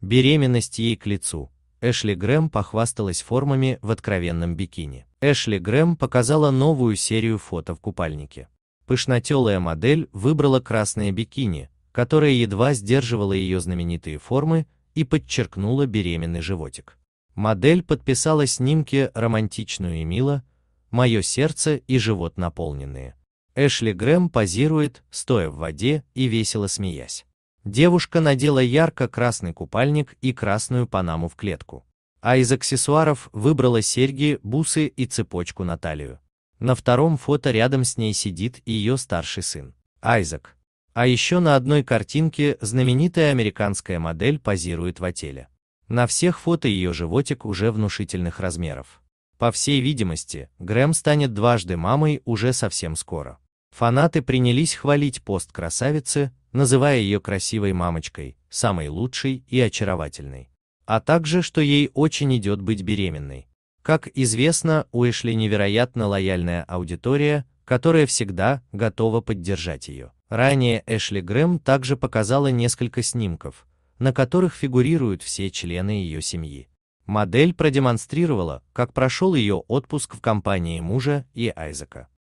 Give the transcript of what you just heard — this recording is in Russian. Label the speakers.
Speaker 1: Беременность ей к лицу. Эшли Грэм похвасталась формами в откровенном бикини. Эшли Грэм показала новую серию фото в купальнике. Пышнотелая модель выбрала красное бикини, которое едва сдерживало ее знаменитые формы и подчеркнуло беременный животик. Модель подписала снимки «Романтичную и мило», «Мое сердце» и «Живот наполненные». Эшли Грэм позирует, стоя в воде и весело смеясь. Девушка надела ярко-красный купальник и красную панаму в клетку. А из аксессуаров выбрала серьги, бусы и цепочку на талию. На втором фото рядом с ней сидит ее старший сын, Айзек. А еще на одной картинке знаменитая американская модель позирует в отеле. На всех фото ее животик уже внушительных размеров. По всей видимости, Грэм станет дважды мамой уже совсем скоро. Фанаты принялись хвалить пост красавицы, называя ее красивой мамочкой, самой лучшей и очаровательной. А также, что ей очень идет быть беременной. Как известно, у Эшли невероятно лояльная аудитория, которая всегда готова поддержать ее. Ранее Эшли Грэм также показала несколько снимков, на которых фигурируют все члены ее семьи. Модель продемонстрировала, как прошел ее отпуск в компании мужа и Айзека.